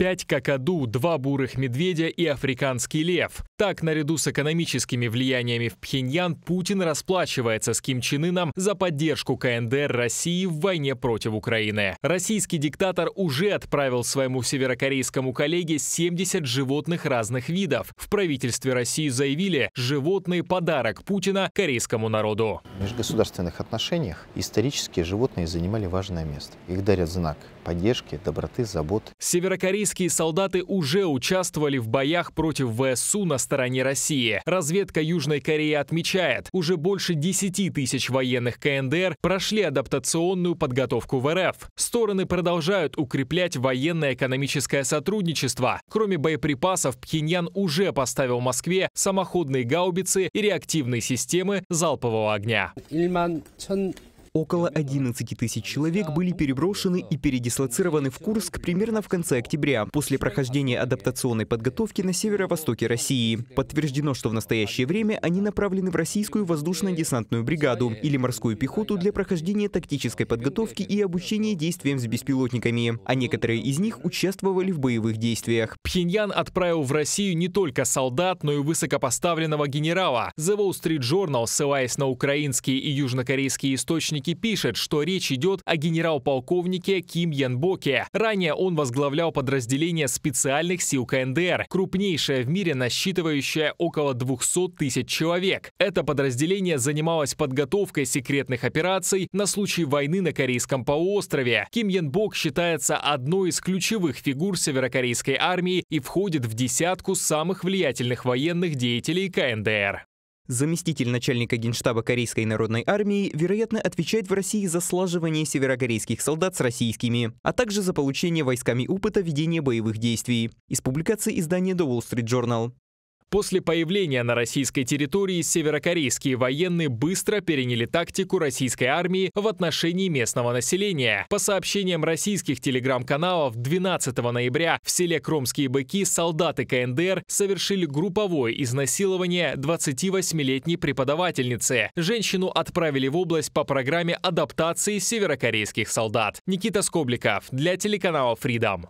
Пять какаду, два бурых медведя и африканский лев. Так, наряду с экономическими влияниями в Пхеньян, Путин расплачивается с Ким Чен Ыном за поддержку КНДР России в войне против Украины. Российский диктатор уже отправил своему северокорейскому коллеге 70 животных разных видов. В правительстве России заявили, животные – подарок Путина корейскому народу. В межгосударственных отношениях исторические животные занимали важное место. Их дарят знак поддержки, доброты, забот. Северокорейский российские солдаты уже участвовали в боях против ВСУ на стороне России. Разведка Южной Кореи отмечает, уже больше 10 тысяч военных КНДР прошли адаптационную подготовку в РФ. Стороны продолжают укреплять военно-экономическое сотрудничество. Кроме боеприпасов, Пхеньян уже поставил Москве самоходные гаубицы и реактивные системы залпового огня. 1 Около 11 тысяч человек были переброшены и передислоцированы в Курск примерно в конце октября, после прохождения адаптационной подготовки на северо-востоке России. Подтверждено, что в настоящее время они направлены в российскую воздушно-десантную бригаду или морскую пехоту для прохождения тактической подготовки и обучения действиям с беспилотниками, а некоторые из них участвовали в боевых действиях. Пхеньян отправил в Россию не только солдат, но и высокопоставленного генерала. The Wall Street Journal, ссылаясь на украинские и южнокорейские источники, источники пишут, что речь идет о генерал-полковнике Ким Янбоке. Ранее он возглавлял подразделение специальных сил КНДР, крупнейшее в мире, насчитывающее около 200 тысяч человек. Это подразделение занималось подготовкой секретных операций на случай войны на Корейском полуострове. Ким Янбок считается одной из ключевых фигур северокорейской армии и входит в десятку самых влиятельных военных деятелей КНДР. Заместитель начальника генштаба Корейской народной армии, вероятно, отвечает в России за слаживание северокорейских солдат с российскими, а также за получение войсками опыта ведения боевых действий. Из публикации издания The Wall Street Journal. После появления на российской территории северокорейские военные быстро переняли тактику российской армии в отношении местного населения. По сообщениям российских телеграм-каналов, 12 ноября в селе Кромские Быки солдаты КНДР совершили групповое изнасилование 28-летней преподавательницы. Женщину отправили в область по программе адаптации северокорейских солдат. Никита Скобликов для телеканала Freedom.